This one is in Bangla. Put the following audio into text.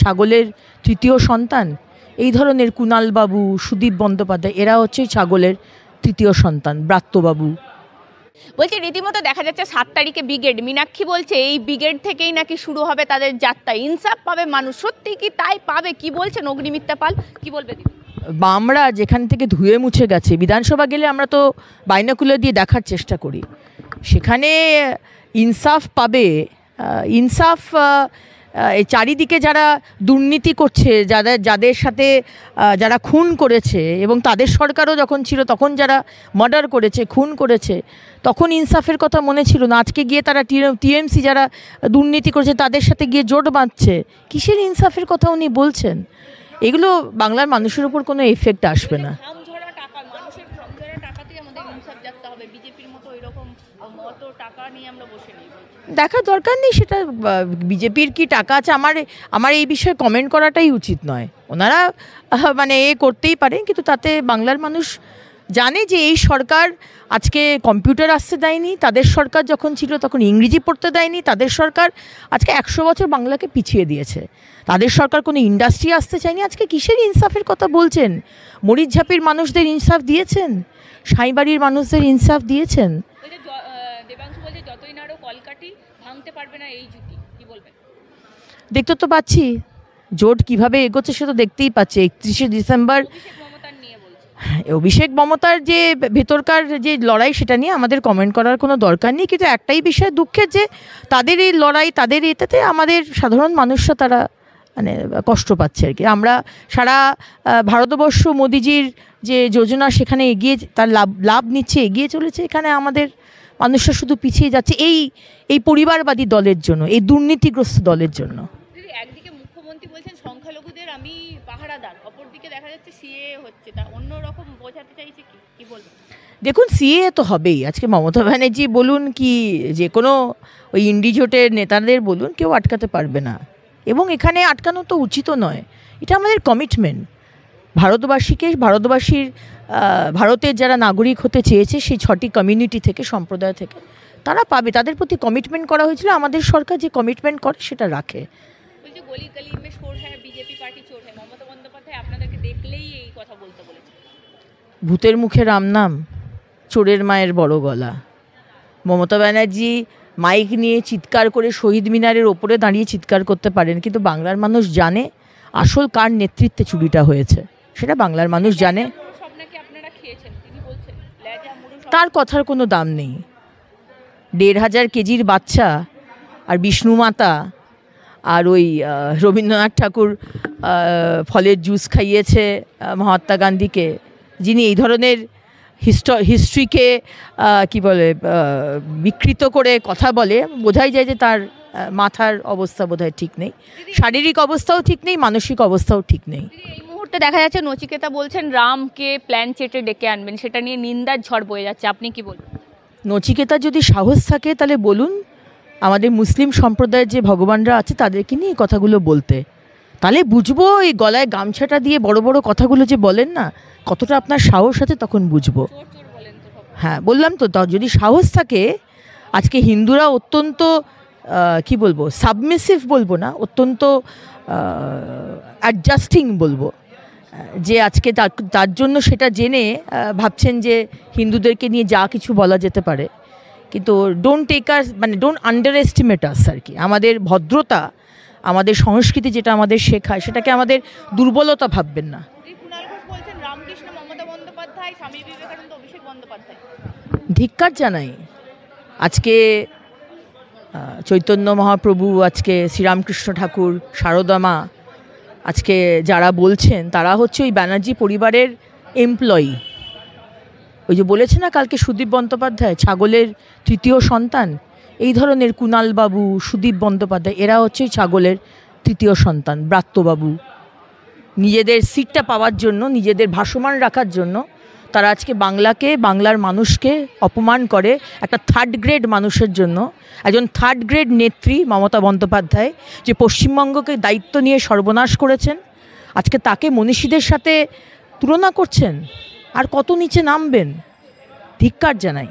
ছাগলের তৃতীয় সন্তান এই ধরনের কুণালবাবু সুদীপ বন্দ্যোপাধ্যায় এরা হচ্ছে ছাগলের তৃতীয় সন্তান ব্রাত্যবাবু বলছে রীতিমতো দেখা যাচ্ছে সাত তারিখে ব্রিগেড মীনাক্ষী বলছে এই ব্রিগেড থেকেই নাকি শুরু হবে তাদের যাত্রা ইনসাফ পাবে মানুষ সত্যি কি তাই পাবে কি বলছেন অগ্নিমিত্তা পাল কি বলবে বামরা যেখান থেকে ধুয়ে মুছে গেছে বিধানসভা গেলে আমরা তো বাইনাকুলো দিয়ে দেখার চেষ্টা করি সেখানে ইনসাফ পাবে ইনসাফ এই চারিদিকে যারা দুর্নীতি করছে যাদের যাদের সাথে যারা খুন করেছে এবং তাদের সরকারও যখন ছিল তখন যারা মার্ডার করেছে খুন করেছে তখন ইনসাফের কথা মনে ছিল না আজকে গিয়ে তারা টিএমসি যারা দুর্নীতি করেছে তাদের সাথে গিয়ে জোট বাঁধছে কিসের ইনসাফের কথা উনি বলছেন এগুলো বাংলার মানুষের উপর কোনো এফেক্ট আসবে না দেখার দরকার নেই সেটা বিজেপির কি টাকা আছে আমার আমার এই বিষয়ে কমেন্ট করাটাই উচিত নয় ওনারা মানে এ করতেই পারেন কিন্তু তাতে বাংলার মানুষ জানে যে এই সরকার আজকে কম্পিউটার আসতে দেয়নি তাদের সরকার যখন ছিল তখন ইংরেজি পড়তে দেয়নি তাদের সরকার আজকে একশো বছর বাংলাকে পিছিয়ে দিয়েছে তাদের সরকার কোনো ইন্ডাস্ট্রি আসতে চায়নি আজকে কিসের ইনসাফের কথা বলছেন মরিচঝাপির মানুষদের ইনসাফ দিয়েছেন সাইবাড়ির মানুষদের ইনসাফ দিয়েছেন পারবে না এই জুটি কি বলবেন দেখতে তো পাচ্ছি জোট কিভাবে এগোচ্ছে সে তো দেখতেই পাচ্ছে একত্রিশে ডিসেম্বর অভিষেক মমতার যে ভেতরকার যে লড়াই সেটা নিয়ে আমাদের কমেন্ট করার কোনো দরকার নেই কিন্তু একটাই বিষয় দুঃখের যে তাদের এই লড়াই তাদের এটাতে আমাদের সাধারণ মানুষরা তারা মানে কষ্ট পাচ্ছে আর কি আমরা সারা ভারতবর্ষ মোদিজির যে যোজনা সেখানে এগিয়ে তার লাভ লাভ নিচ্ছে এগিয়ে চলেছে এখানে আমাদের মানুষরা শুধু পিছিয়ে যাচ্ছে এই এই পরিবারবাদী দলের জন্য এই দুর্নীতিগ্রস্ত দলের জন্য একদিকে মুখ্যমন্ত্রী বলছেন বোঝাতে দেখুন সিএ তো হবেই আজকে মমতা ব্যানার্জি বলুন কি যে কোনো ওই ইন্ডিজোটের নেতাদের বলুন কেউ আটকাতে পারবে না এবং এখানে আটকানো তো উচিত নয় এটা আমাদের কমিটমেন্ট ভারতবাসীকে ভারতবাসীর ভারতের যারা নাগরিক হতে চেয়েছে সেই ছটি কমিউনিটি থেকে সম্প্রদায় থেকে তারা পাবে তাদের প্রতি কমিটমেন্ট করা হয়েছিল আমাদের সরকার যে কমিটমেন্ট করে সেটা রাখে ভূতের মুখে রাম নাম চোরের মায়ের বড় গলা মমতা ব্যানার্জি মাইক নিয়ে চিৎকার করে শহীদ মিনারের ওপরে দাঁড়িয়ে চিৎকার করতে পারেন কিন্তু বাংলার মানুষ জানে আসল কার নেতৃত্বে চুরিটা হয়েছে সেটা বাংলার মানুষ জানে তার কথার কোনো দাম নেই দেড় হাজার কেজির বাচ্চা আর বিষ্ণু মাতা আর ওই রবীন্দ্রনাথ ঠাকুর ফলের জুস খাইয়েছে মহাত্মা গান্ধীকে যিনি এই ধরনের হিস্ট হিস্ট্রিকে কি বলে বিকৃত করে কথা বলে বোঝাই যায় যে তার মাথার অবস্থা বোধহয় ঠিক নেই শারীরিক অবস্থাও ঠিক নেই মানসিক অবস্থাও ঠিক নেই মুহূর্তে দেখা যাচ্ছে নচিকেতা বলছেন রামকে প্ল্যান চেটে ডেকে আনবেন সেটা নিয়ে নিন্দার ঝড় বয়ে যাচ্ছে আপনি কি বলুন নচিকেতা যদি সাহস থাকে তাহলে বলুন আমাদের মুসলিম সম্প্রদায়ের যে ভগবানরা আছে তাদেরকে নিয়ে কথাগুলো বলতে তাহলে বুঝবো এই গলায় গামছাটা দিয়ে বড় বড় কথাগুলো যে বলেন না কতটা আপনার সাহস আছে তখন বুঝবো হ্যাঁ বললাম তো যদি সাহস থাকে আজকে হিন্দুরা অত্যন্ত কি বলবো সাবমিসিভ বলবো না অত্যন্ত অ্যাডজাস্টিং বলবো যে আজকে তার জন্য সেটা জেনে ভাবছেন যে হিন্দুদেরকে নিয়ে যা কিছু বলা যেতে পারে কিন্তু ডোন্ট টেক আর মানে ডোন্ট আন্ডার এস্টিমেট আস আর কি আমাদের ভদ্রতা আমাদের সংস্কৃতি যেটা আমাদের শেখায় সেটাকে আমাদের দুর্বলতা ভাববেন না ধিক্কার জানাই আজকে চৈতন্য মহাপ্রভু আজকে শ্রীরামকৃষ্ণ ঠাকুর শারদামা আজকে যারা বলছেন তারা হচ্ছে ওই ব্যানার্জি পরিবারের এমপ্লয়ি ওই যে বলেছে না কালকে সুদীপ বন্দ্যোপাধ্যায় ছাগলের তৃতীয় সন্তান এই ধরনের কুণালবাবু সুদীপ বন্দ্যোপাধ্যায় এরা হচ্ছে ছাগলের তৃতীয় সন্তান ব্রাত্যবাবু নিজেদের সিটটা পাওয়ার জন্য নিজেদের ভাসমান রাখার জন্য তারা আজকে বাংলাকে বাংলার মানুষকে অপমান করে একটা থার্ড গ্রেড মানুষের জন্য একজন থার্ড গ্রেড নেত্রী মমতা বন্দ্যোপাধ্যায় যে পশ্চিমবঙ্গকে দায়িত্ব নিয়ে সর্বনাশ করেছেন আজকে তাকে মনীষীদের সাথে তুলনা করছেন আর কত নিচে নামবেন ধিক্কার জানাই